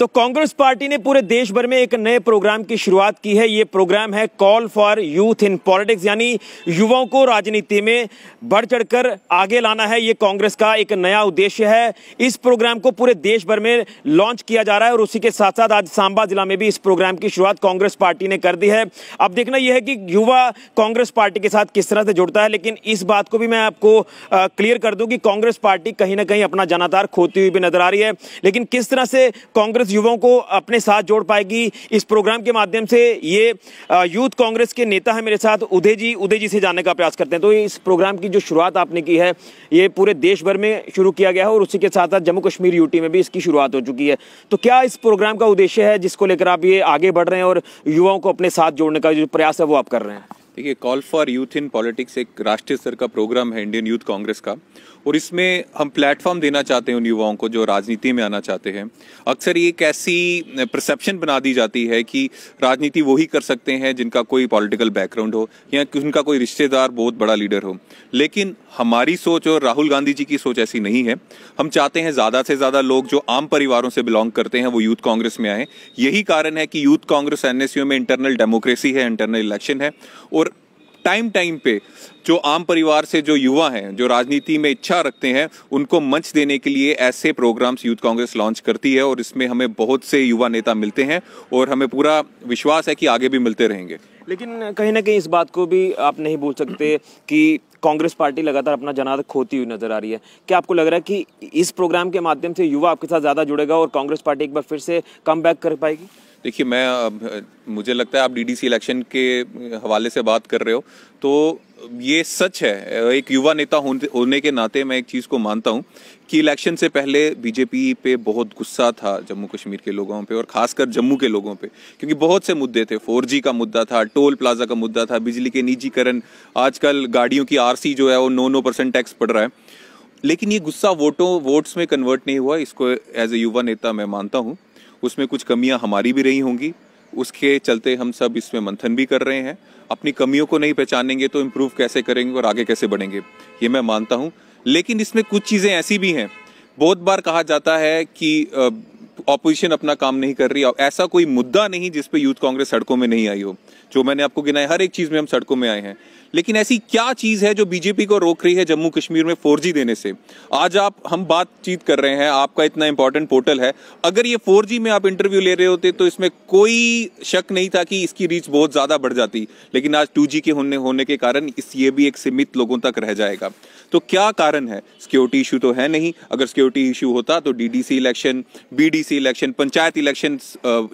तो कांग्रेस पार्टी ने पूरे देश भर में एक नए प्रोग्राम की शुरुआत की है ये प्रोग्राम है call for youth in politics यानी युवाओं को राजनीति में बढ़ चढ़कर आगे लाना है ये कांग्रेस का एक नया उद्देश्य है इस प्रोग्राम को पूरे देश भर में लॉन्च किया जा रहा है और उसी के साथ साथ आज सांबा जिला में भी इस प्रोग्राम की शुरुआत कांग्रेस पार्टी ने कर दी है अब देखना यह है कि युवा कांग्रेस पार्टी के साथ किस तरह से जुड़ता है लेकिन इस बात को भी मैं आपको क्लियर कर दूँ कि कांग्रेस पार्टी कहीं ना कहीं अपना जनाधार खोती हुई भी नजर आ रही है लेकिन किस तरह से कांग्रेस युवाओं को अपने साथ जोड़ पाएगी इस प्रोग्राम के माध्यम से ये यूथ कांग्रेस के नेता है मेरे साथ उदय जी उदय जी से जानने का प्रयास करते हैं तो इस प्रोग्राम की जो शुरुआत आपने की है ये पूरे देश भर में शुरू किया गया है और उसी के साथ साथ जम्मू कश्मीर यूटी में भी इसकी शुरुआत हो चुकी है तो क्या इस प्रोग्राम का उद्देश्य है जिसको लेकर आप ये आगे बढ़ रहे हैं और युवाओं को अपने साथ जोड़ने का जो प्रयास है वो आप कर रहे हैं देखिए call for youth in politics एक राष्ट्रीय स्तर का प्रोग्राम है इंडियन यूथ कांग्रेस का और इसमें हम प्लेटफॉर्म देना चाहते हैं उन युवाओं को जो राजनीति में आना चाहते हैं अक्सर एक ऐसी परसेप्शन बना दी जाती है कि राजनीति वही कर सकते हैं जिनका कोई पॉलिटिकल बैकग्राउंड हो या उनका कोई रिश्तेदार बहुत बड़ा लीडर हो लेकिन हमारी सोच और राहुल गांधी जी की सोच ऐसी नहीं है हम चाहते हैं ज़्यादा से ज़्यादा लोग जो आम परिवारों से बिलोंग करते हैं वो यूथ कांग्रेस में आएँ यही कारण है कि यूथ कांग्रेस एन में इंटरनल डेमोक्रेसी है इंटरनल इलेक्शन है और टाइम टाइम पे जो आम परिवार से जो युवा हैं जो राजनीति में इच्छा रखते हैं उनको मंच देने के लिए ऐसे प्रोग्राम्स यूथ कांग्रेस लॉन्च करती है और इसमें हमें बहुत से युवा नेता मिलते हैं और हमें पूरा विश्वास है कि आगे भी मिलते रहेंगे लेकिन कहीं ना कहीं इस बात को भी आप नहीं भूल सकते कि कांग्रेस पार्टी लगातार अपना जनाद खोती हुई नजर आ रही है क्या आपको लग रहा है कि इस प्रोग्राम के माध्यम से युवा आपके साथ ज़्यादा जुड़ेगा और कांग्रेस पार्टी एक बार फिर से कम कर पाएगी देखिए मैं अब, मुझे लगता है आप डीडीसी इलेक्शन के हवाले से बात कर रहे हो तो ये सच है एक युवा नेता होने के नाते मैं एक चीज़ को मानता हूँ कि इलेक्शन से पहले बीजेपी पे बहुत गुस्सा था जम्मू कश्मीर के लोगों पे और खासकर जम्मू के लोगों पे क्योंकि बहुत से मुद्दे थे 4G का मुद्दा था टोल प्लाजा का मुद्दा था बिजली के निजीकरण आजकल गाड़ियों की आर जो है वो नौ नौ परसेंट टैक्स पड़ रहा है लेकिन ये गुस्सा वोटों वोट्स में कन्वर्ट नहीं हुआ इसको एज ए युवा नेता मैं मानता हूँ उसमें कुछ कमियां हमारी भी रही होंगी उसके चलते हम सब इसमें मंथन भी कर रहे हैं अपनी कमियों को नहीं पहचानेंगे तो इम्प्रूव कैसे करेंगे और आगे कैसे बढ़ेंगे ये मैं मानता हूँ लेकिन इसमें कुछ चीज़ें ऐसी भी हैं बहुत बार कहा जाता है कि ऑपोजिशन अपना काम नहीं कर रही ऐसा कोई मुद्दा नहीं जिसपे यूथ कांग्रेस सड़कों में नहीं आई हो जो मैंने आपको गिनाया हर एक चीज़ में हम सड़कों में आए हैं लेकिन ऐसी क्या चीज़ है जो बीजेपी को रोक रही है जम्मू कश्मीर में फोर देने से आज आप हम बातचीत कर रहे हैं आपका इतना इंपॉर्टेंट पोर्टल है अगर ये फोर में आप इंटरव्यू ले रहे होते तो इसमें कोई शक नहीं था कि इसकी रीच बहुत ज़्यादा बढ़ जाती लेकिन आज टू के होने होने के कारण इस ये भी एक सीमित लोगों तक रह जाएगा तो क्या कारण है सिक्योरिटी इशू तो है नहीं अगर सिक्योरिटी इशू होता तो D election B election panchayat election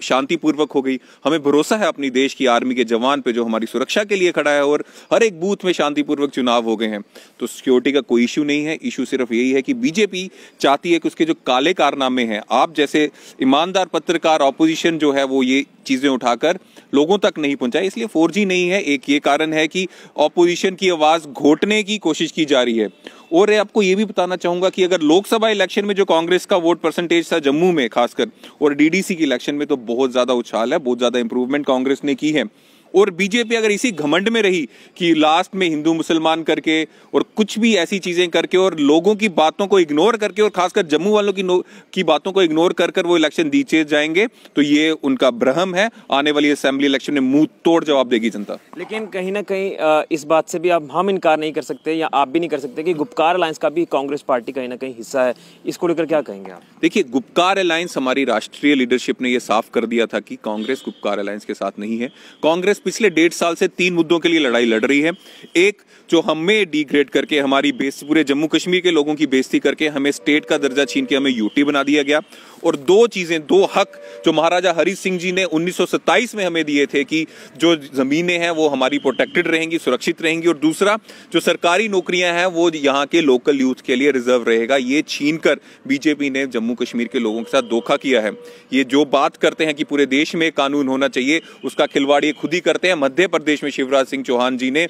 शांतिपूर्वक हो गई हमें भरोसा है अपनी देश की आर्मी के जवान पे जो हमारी सुरक्षा के लिए खड़ा है और हर एक बूथ में शांतिपूर्वक चुनाव हो गए हैं तो सिक्योरिटी का कोई इशू नहीं है इशू सिर्फ यही है कि बीजेपी चाहती है कि उसके जो काले कारनामे हैं आप जैसे ईमानदार पत्रकार ऑपोजिशन जो है वो ये चीज़ें उठाकर लोगों तक नहीं पहुंचाए इसलिए फोर नहीं है एक ये कारण है कि ऑपोजिशन की आवाज़ घोटने की कोशिश की जा रही है और आपको ये भी बताना चाहूंगा कि अगर लोकसभा इलेक्शन में जो कांग्रेस का वोट परसेंटेज था जम्मू में खासकर और डीडीसी के इलेक्शन में तो बहुत ज़्यादा उछाल है बहुत ज़्यादा इंप्रूवमेंट कांग्रेस ने की है और बीजेपी अगर इसी घमंड में रही कि लास्ट में हिंदू मुसलमान करके और कुछ भी ऐसी चीजें करके और लोगों की बातों को इग्नोर करके और खासकर जम्मू वालों की की बातों को इग्नोर कर कर वो इलेक्शन दीचे जाएंगे तो ये उनका भ्रम है आने वाली असेंबली इलेक्शन में मुंह तोड़ जवाब देगी जनता लेकिन कहीं ना कहीं इस बात से भी अब हम इनकार नहीं कर सकते या आप भी नहीं कर सकते कि गुप्कार अलायंस का भी कांग्रेस पार्टी कहीं ना कहीं हिस्सा है इसको लेकर क्या कहेंगे आप देखिए गुप्कार अलायंस हमारी राष्ट्रीय लीडरशिप ने यह साफ कर दिया था कि कांग्रेस गुप्कार अलायंस के साथ नहीं है कांग्रेस पिछले डेढ़ साल से तीन मुद्दों के लिए लड़ाई लड़ रही है एक जो हमें डिग्रेड करके हमारी बेस पूरे जम्मू कश्मीर के लोगों की बेजती करके हमें स्टेट का दर्जा छीन के हमें यूटी बना दिया गया और दो चीज़ें दो हक जो महाराजा हरि सिंह जी ने 1927 में हमें दिए थे कि जो ज़मीनें हैं वो हमारी प्रोटेक्टेड रहेंगी सुरक्षित रहेंगी और दूसरा जो सरकारी नौकरियां हैं वो यहाँ के लोकल यूथ के लिए रिजर्व रहेगा ये छीन कर बीजेपी ने जम्मू कश्मीर के लोगों के साथ धोखा किया है ये जो बात करते हैं कि पूरे देश में कानून होना चाहिए उसका खिलवाड़ी खुद ही करते हैं मध्य प्रदेश में शिवराज सिंह चौहान जी ने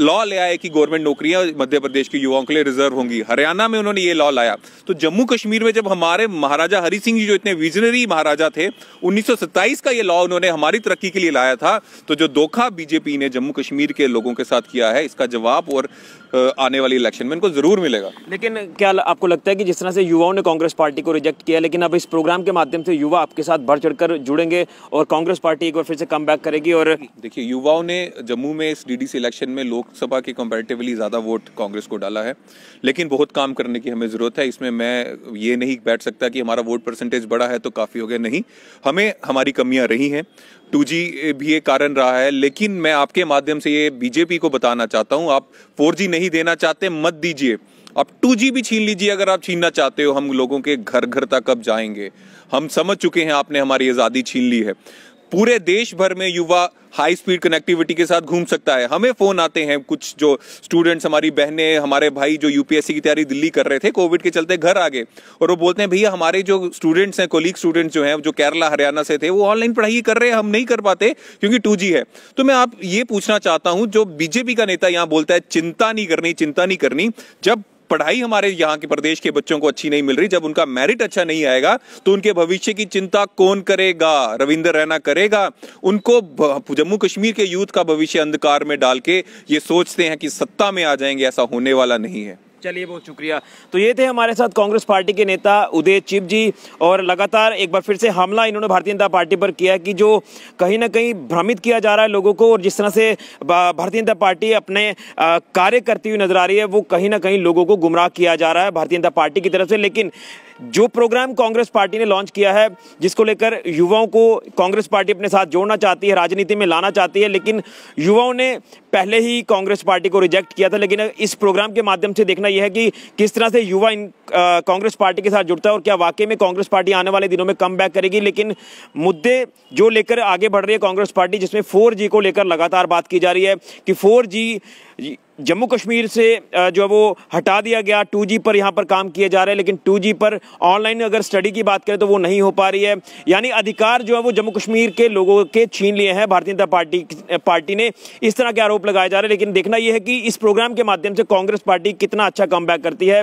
लॉ ले आए कि गवर्नमेंट नौकरियां मध्य प्रदेश के युवाओं के लिए रिजर्व होंगी हरियाणा में उन्होंने ये लॉ लाया तो जम्मू कश्मीर में जब हमारे महाराजा हरि रणजीत सिंह जी जो इतने विजनरी महाराजा थे 1927 का ये लॉ उन्होंने हमारी तरक्की के लिए लाया था तो जो धोखा बीजेपी ने जम्मू कश्मीर के लोगों के साथ किया है इसका जवाब और आने वाले इलेक्शन में इनको जरूर मिलेगा लेकिन क्या आपको लगता है कि जिस तरह से युवाओं ने कांग्रेस पार्टी को रिजेक्ट किया लेकिन अब इस प्रोग्राम के माध्यम से युवा आपके साथ बढ़ चढ़कर जुड़ेंगे और कांग्रेस पार्टी एक बार फिर से कम करेगी और देखिए युवाओं ने जम्मू में इस डी इलेक्शन में लोकसभा के कंपेरेटिवली ज़्यादा वोट कांग्रेस को डाला है लेकिन बहुत काम करने की हमें ज़रूरत है इसमें मैं ये नहीं बैठ सकता कि हमारा वोट परसेंटेज बढ़ा है तो काफ़ी हो गया नहीं हमें हमारी कमियां रही हैं टू भी एक कारण रहा है लेकिन मैं आपके माध्यम से ये बीजेपी को बताना चाहता हूँ आप फोर नहीं देना चाहते मत दीजिए आप टू जी भी छीन लीजिए अगर आप छीनना चाहते हो हम लोगों के घर घर तक अब जाएंगे हम समझ चुके हैं आपने हमारी आज़ादी छीन ली है पूरे देश भर में युवा हाई स्पीड कनेक्टिविटी के साथ घूम सकता है हमें फोन आते हैं कुछ जो स्टूडेंट्स हमारी बहनें हमारे भाई जो यूपीएससी की तैयारी दिल्ली कर रहे थे कोविड के चलते घर आ गए और वो बोलते हैं भैया हमारे जो स्टूडेंट्स हैं कोलीग स्टूडेंट्स जो हैं जो केरला हरियाणा से थे वो ऑनलाइन पढ़ाई कर रहे हैं हम नहीं कर पाते क्योंकि टू है तो मैं आप ये पूछना चाहता हूँ जो बीजेपी का नेता यहाँ बोलता है चिंता नहीं करनी चिंता नहीं करनी जब पढ़ाई हमारे यहाँ के प्रदेश के बच्चों को अच्छी नहीं मिल रही जब उनका मेरिट अच्छा नहीं आएगा तो उनके भविष्य की चिंता कौन करेगा रविंदर रैना करेगा उनको जम्मू कश्मीर के यूथ का भविष्य अंधकार में डाल के ये सोचते हैं कि सत्ता में आ जाएंगे ऐसा होने वाला नहीं है चलिए बहुत शुक्रिया तो ये थे हमारे साथ कांग्रेस पार्टी के नेता उदय चिप जी और लगातार एक बार फिर से हमला इन्होंने भारतीय जनता पार्टी पर किया कि जो कहीं ना कहीं भ्रमित किया जा रहा है लोगों को और जिस तरह से भारतीय जनता पार्टी अपने कार्य करती हुई नजर आ रही है वो कहीं ना कहीं लोगों को गुमराह किया जा रहा है भारतीय जनता पार्टी की तरफ से लेकिन जो प्रोग्राम कांग्रेस पार्टी ने लॉन्च किया है जिसको लेकर युवाओं को कांग्रेस पार्टी अपने साथ जोड़ना चाहती है राजनीति में लाना चाहती है लेकिन युवाओं ने पहले ही कांग्रेस पार्टी को रिजेक्ट किया था लेकिन इस प्रोग्राम के माध्यम से देखना यह है कि किस तरह से युवा इन कांग्रेस पार्टी के साथ जुड़ता है और क्या वाकई में कांग्रेस पार्टी आने वाले दिनों में कम बैक करेगी लेकिन मुद्दे जो लेकर आगे बढ़ रही है कांग्रेस पार्टी जिसमें फोर को लेकर लगातार बात की जा रही है कि फोर जम्मू कश्मीर से जो है वो हटा दिया गया 2G पर यहाँ पर काम किए जा रहे हैं लेकिन 2G पर ऑनलाइन अगर स्टडी की बात करें तो वो नहीं हो पा रही है यानी अधिकार जो है वो जम्मू कश्मीर के लोगों के छीन लिए हैं भारतीय जनता पार्टी पार्टी ने इस तरह के आरोप लगाए जा रहे हैं लेकिन देखना यह है कि इस प्रोग्राम के माध्यम से कांग्रेस पार्टी कितना अच्छा कम करती है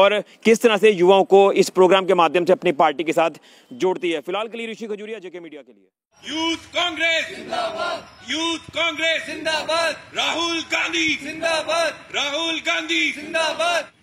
और किस तरह से युवाओं को इस प्रोग्राम के माध्यम से अपनी पार्टी के साथ जोड़ती है फिलहाल के लिए ऋषि खजूरिया जेके मीडिया के लिए यूथ कांग्रेस जिंदाबाद यूथ कांग्रेस जिंदाबाद राहुल गांधी जिंदाबाद राहुल गांधी जिंदाबाद